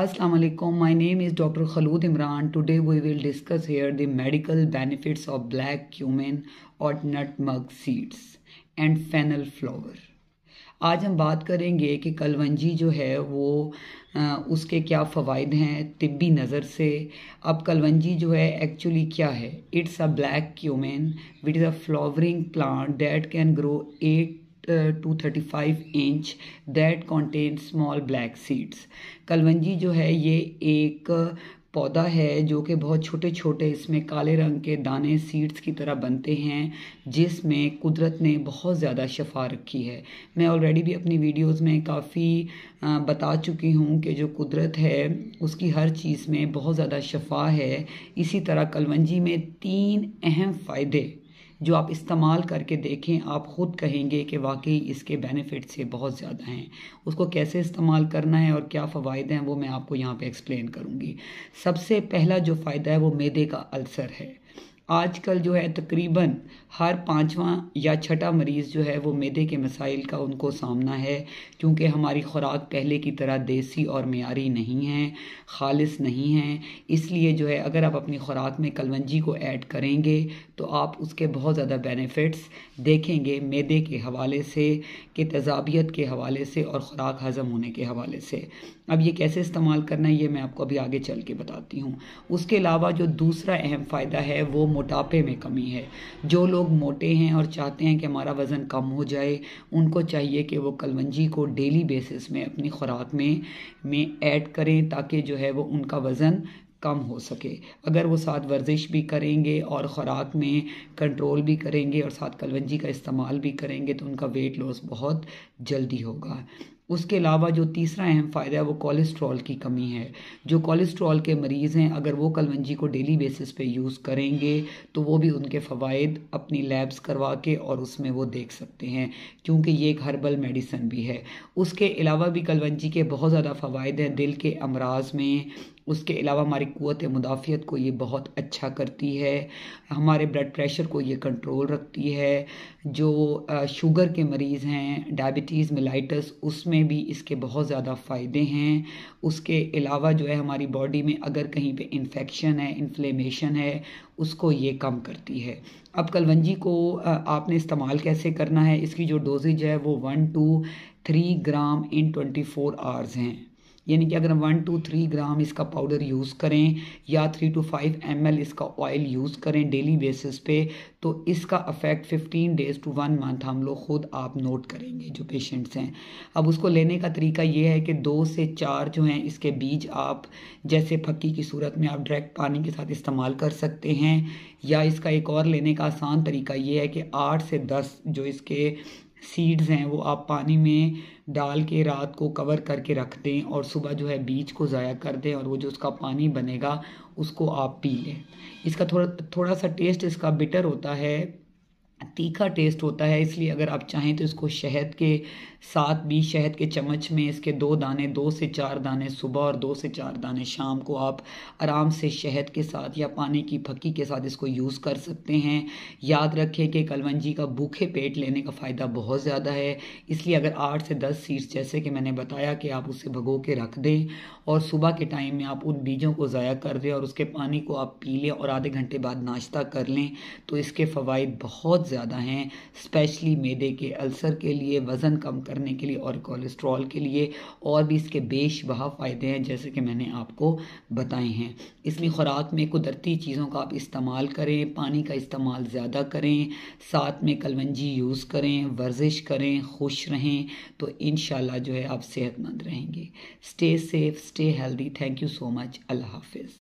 Aslam my name is doctor Khalood Imran today we will discuss here the medical benefits of black cumin और nutmeg seeds and fennel flower आज हम बात करेंगे कि कलवंजी जो है वो आ, उसके क्या फ़वाद हैं तिब्बी नज़र से अब कलवंजी जो है एक्चुअली क्या है it's a black cumin which is a flowering plant that can grow at two thirty five inch that contain small black seeds कलवंजी जो है ये एक पौधा है जो कि बहुत छोटे छोटे इसमें काले रंग के दाने सीड्स की तरह बनते हैं जिसमें कुदरत ने बहुत ज़्यादा शफा रखी है मैं ऑलरेडी भी अपनी वीडियोस में काफ़ी बता चुकी हूँ कि जो कुदरत है उसकी हर चीज़ में बहुत ज़्यादा शफा है इसी तरह कलवंजी में तीन अहम फ़ायदे जो आप इस्तेमाल करके देखें आप ख़ुद कहेंगे कि वाकई इसके बेनिफिट से बहुत ज़्यादा हैं उसको कैसे इस्तेमाल करना है और क्या फ़वाद हैं वो मैं आपको यहाँ पे एक्सप्लेन करूँगी सबसे पहला जो फ़ायदा है वो मैदे का अल्सर है आजकल जो है तकरीबन हर पाँचवा या छठा मरीज़ जो है वो मैदे के मसाइल का उनको सामना है क्योंकि हमारी खुराक पहले की तरह देसी और मीरी नहीं है खालिस नहीं है इसलिए जो है अगर आप अपनी खुराक में कलवंजी को ऐड करेंगे तो आप उसके बहुत ज़्यादा बेनिफिट्स देखेंगे मैदे के हवाले से कि तजाबियत के हवाले से और ख़ुराक हज़म होने के हवाले से अब ये कैसे इस्तेमाल करना है ये मैं आपको अभी आगे चल के बताती हूँ उसके अलावा जो दूसरा अहम फ़ायदा है वो मोटापे में कमी है जो लोग मोटे हैं और चाहते हैं कि हमारा वज़न कम हो जाए उनको चाहिए कि वो कलवंजी को डेली बेसिस में अपनी खुराक में में ऐड करें ताकि जो है वो उनका वज़न कम हो सके अगर वो साथ वर्जिश भी करेंगे और ख़ुराक में कंट्रोल भी करेंगे और साथ कलवंजी का इस्तेमाल भी करेंगे तो उनका वेट लॉस बहुत जल्दी होगा उसके अलावा जो तीसरा अहम फ़ायदा है वो कोलेस्ट्रॉल की कमी है जो कोलेस्ट्रॉल के मरीज़ हैं अगर वो कलवंजी को डेली बेसिस पे यूज़ करेंगे तो वो भी उनके फ़वाद अपनी लैब्स करवा के और उसमें वो देख सकते हैं क्योंकि ये एक हर्बल मेडिसन भी है उसके अलावा भी कलवंजी के बहुत ज़्यादा फ़वाद हैं दिल के अमराज में उसके अलावा हमारी क़वत मुदाफ़ियत को ये बहुत अच्छा करती है हमारे ब्लड प्रेशर को ये कंट्रोल रखती है जो शुगर के मरीज़ हैं डायबिटीज़ मिलाइटस उसमें भी इसके बहुत ज़्यादा फ़ायदे हैं उसके अलावा जो है हमारी बॉडी में अगर कहीं पे इन्फेक्शन है इन्फ्लेमेशन है उसको ये कम करती है अब कलवंजी को आपने इस्तेमाल कैसे करना है इसकी जो डोजेज है वो one two three gram in twenty four hours हैं यानी कि अगर हम वन टू थ्री ग्राम इसका पाउडर यूज़ करें या थ्री टू फाइव एम इसका ऑयल यूज़ करें डेली बेसिस पे तो इसका effect fifteen days to one month हम लोग ख़ुद आप नोट करेंगे जो पेशेंट्स हैं अब उसको लेने का तरीका ये है कि दो से चार जो हैं इसके बीज आप जैसे फक्की की सूरत में आप डायरेक्ट पानी के साथ इस्तेमाल कर सकते हैं या इसका एक और लेने का आसान तरीका ये है कि आठ से दस जो इसके सीड्स हैं वो आप पानी में डाल के रात को कवर करके रख दें और सुबह जो है बीज को ज़ाया कर दें और वो जो उसका पानी बनेगा उसको आप पी लें इसका थोड़ा थोड़ा सा टेस्ट इसका बिटर होता है तीखा टेस्ट होता है इसलिए अगर आप चाहें तो इसको शहद के साथ भी शहद के चम्मच में इसके दो दाने दो से चार दाने सुबह और दो से चार दाने शाम को आप आराम से शहद के साथ या पानी की फक्की के साथ इसको यूज़ कर सकते हैं याद रखें कि कलवंजी का भूखे पेट लेने का फ़ायदा बहुत ज़्यादा है इसलिए अगर आठ से दस सीट्स जैसे कि मैंने बताया कि आप उसे भगो के रख दें और सुबह के टाइम में आप उन बीजों को ज़ाया कर दें और उसके पानी को आप पी लें और आधे घंटे बाद नाश्ता कर लें तो इसके फ़वाद बहुत ज़्यादा हैं स्पेशली मैदे के अल्सर के लिए वज़न कम करने के लिए और कोलेस्ट्रॉल के लिए और भी इसके बेश बहा फ़ायदे हैं जैसे कि मैंने आपको बताए हैं इसलिए ख़ुराक में कुदरती चीज़ों का आप इस्तेमाल करें पानी का इस्तेमाल ज़्यादा करें साथ में कलवंजी यूज़ करें वर्जिश करें खुश रहें तो इन जो है आप सेहतमंद रहेंगे stay safe stay healthy thank you so much अल्लाह हाफिज़